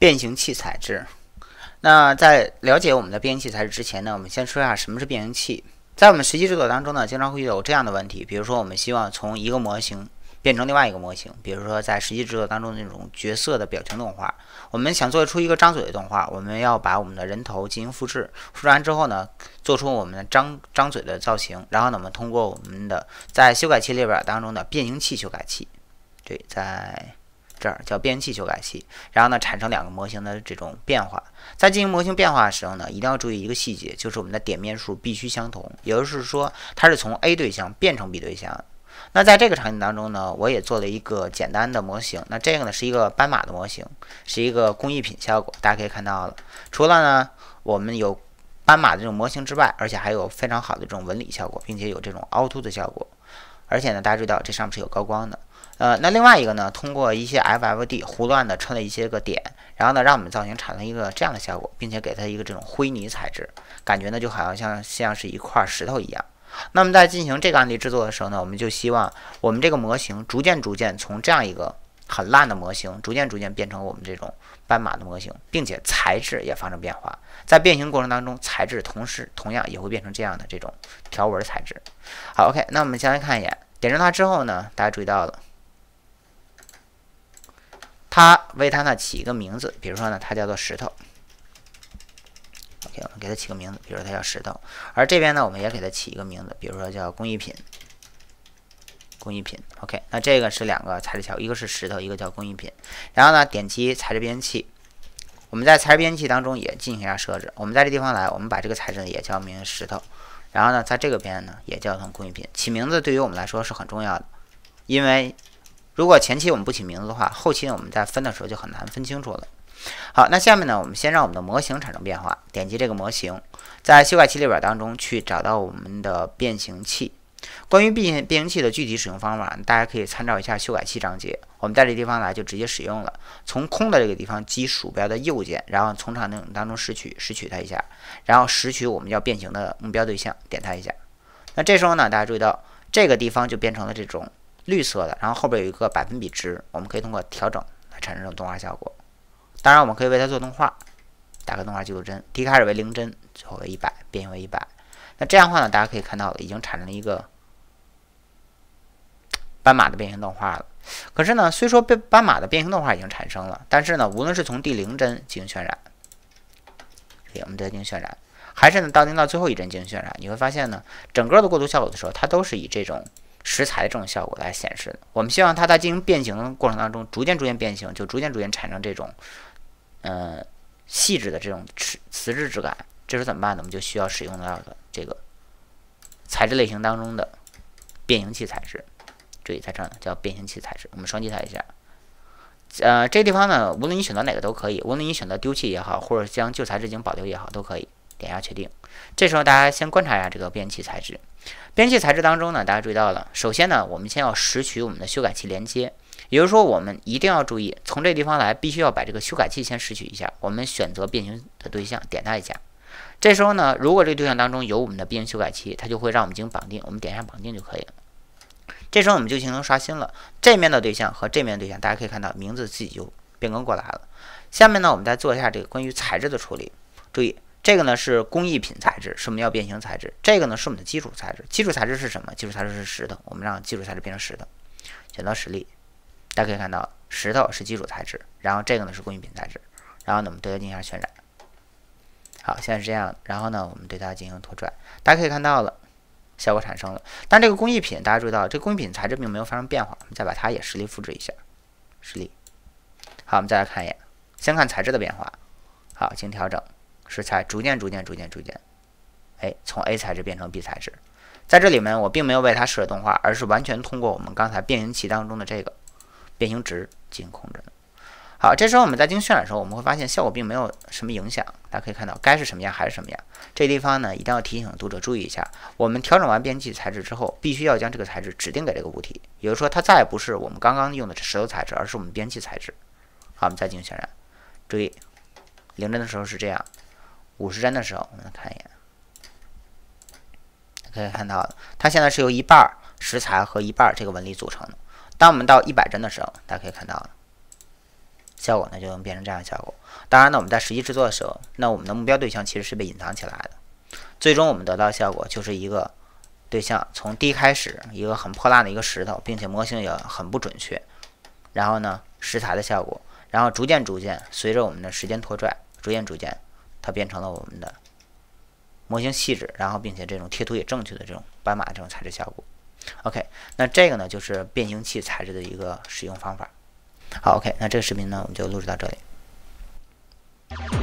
变形器材质。那在了解我们的变形器材质之前呢，我们先说一下什么是变形器。在我们实际制作当中呢，经常会有这样的问题，比如说我们希望从一个模型变成另外一个模型，比如说在实际制作当中那种角色的表情动画，我们想做出一个张嘴的动画，我们要把我们的人头进行复制，复制完之后呢，做出我们的张张嘴的造型，然后呢，我们通过我们的在修改器列表当中的变形器修改器，对，在。这儿叫变形器修改器，然后呢，产生两个模型的这种变化。在进行模型变化的时候呢，一定要注意一个细节，就是我们的点面数必须相同。也就是说，它是从 A 对象变成 B 对象。那在这个场景当中呢，我也做了一个简单的模型。那这个呢，是一个斑马的模型，是一个工艺品效果。大家可以看到了，除了呢，我们有斑马的这种模型之外，而且还有非常好的这种纹理效果，并且有这种凹凸的效果。而且呢，大家注意到这上面是有高光的。呃，那另外一个呢，通过一些 F F D 胡乱的穿了一些个点，然后呢，让我们造型产生一个这样的效果，并且给它一个这种灰泥材质，感觉呢就好像像像是一块石头一样。那么在进行这个案例制作的时候呢，我们就希望我们这个模型逐渐逐渐从这样一个很烂的模型，逐渐逐渐变成我们这种斑马的模型，并且材质也发生变化。在变形过程当中，材质同时同样也会变成这样的这种条纹材质。好，OK，那我们先来看一眼，点上它之后呢，大家注意到了。它为它呢起一个名字，比如说呢，它叫做石头。OK，我们给它起个名字，比如它叫石头。而这边呢，我们也给它起一个名字，比如说叫工艺品。工艺品。OK，那这个是两个材质条，一个是石头，一个叫工艺品。然后呢，点击材质编辑器，我们在材质编辑器当中也进行一下设置。我们在这地方来，我们把这个材质也叫名石头。然后呢，在这个边呢也叫成工艺品。起名字对于我们来说是很重要的，因为。如果前期我们不起名字的话，后期呢我们在分的时候就很难分清楚了。好，那下面呢，我们先让我们的模型产生变化。点击这个模型，在修改器列表当中去找到我们的变形器。关于变变形器的具体使用方法，大家可以参照一下修改器章节。我们在这地方来就直接使用了。从空的这个地方击鼠标的右键，然后从场景当中拾取拾取它一下，然后拾取我们要变形的目标对象，点它一下。那这时候呢，大家注意到这个地方就变成了这种。绿色的，然后后边有一个百分比值，我们可以通过调整来产生这种动画效果。当然，我们可以为它做动画，打个动画记录帧，一开始为零帧，最后为一百，变为一百。那这样的话呢，大家可以看到已经产生了一个斑马的变形动画了。可是呢，虽说斑斑马的变形动画已经产生了，但是呢，无论是从第零帧进行渲染，这里我们进行渲染，还是呢到定到最后一帧进行渲染，你会发现呢，整个的过渡效果的时候，它都是以这种。石材的这种效果来显示的，我们希望它在进行变形的过程当中，逐渐逐渐变形，就逐渐逐渐产生这种，嗯，细致的这种瓷瓷质质感。这时候怎么办呢？我们就需要使用到的这个材质类型当中的变形器材质。意在这儿呢，叫变形器材质。我们双击它一下。呃，这地方呢，无论你选择哪个都可以，无论你选择丢弃也好，或者将旧材质进行保留也好，都可以。点压确定，这时候大家先观察一下这个编辑材质。编辑材质当中呢，大家注意到了，首先呢，我们先要拾取我们的修改器连接，也就是说，我们一定要注意从这个地方来，必须要把这个修改器先拾取一下。我们选择变形的对象，点它一下。这时候呢，如果这个对象当中有我们的变形修改器，它就会让我们进行绑定，我们点一下绑定就可以了。这时候我们就进行刷新了。这面的对象和这面对象，大家可以看到名字自己就变更过来了。下面呢，我们再做一下这个关于材质的处理，注意。这个呢是工艺品材质，是我们要变形材质。这个呢是我们的基础材质，基础材质是什么？基础材质是石头，我们让基础材质变成石头，选择实例，大家可以看到石头是基础材质，然后这个呢是工艺品材质，然后呢我们对它进行渲染，好，现在是这样，然后呢我们对它进行拖拽，大家可以看到了，效果产生了。但这个工艺品大家注意到，这工艺品材质并没有发生变化。我们再把它也实例复制一下，实例，好，我们再来看一眼，先看材质的变化，好，进行调整。是材逐渐、逐渐、逐渐、逐渐，哎，从 A 材质变成 B 材质。在这里面，我并没有为它设动画，而是完全通过我们刚才变形器当中的这个变形值进行控制的。好，这时候我们在进行渲染的时候，我们会发现效果并没有什么影响。大家可以看到，该是什么样还是什么样。这地方呢，一定要提醒读者注意一下：我们调整完编辑材质之后，必须要将这个材质指定给这个物体，也就是说，它再也不是我们刚刚用的石头材质，而是我们编辑材质。好，我们再进行渲染。注意，零帧的时候是这样。五十帧的时候，我们来看一眼，可以看到它现在是由一半儿石材和一半儿这个纹理组成的。当我们到一百帧的时候，大家可以看到了，效果呢就能变成这样效果。当然呢，我们在实际制作的时候，那我们的目标对象其实是被隐藏起来的。最终我们得到效果就是一个对象从低开始，一个很破烂的一个石头，并且模型也很不准确。然后呢，石材的效果，然后逐渐逐渐，随着我们的时间拖拽，逐渐逐渐。它变成了我们的模型细致，然后并且这种贴图也正确的这种斑马这种材质效果。OK，那这个呢就是变形器材质的一个使用方法。好，OK，那这个视频呢我们就录制到这里。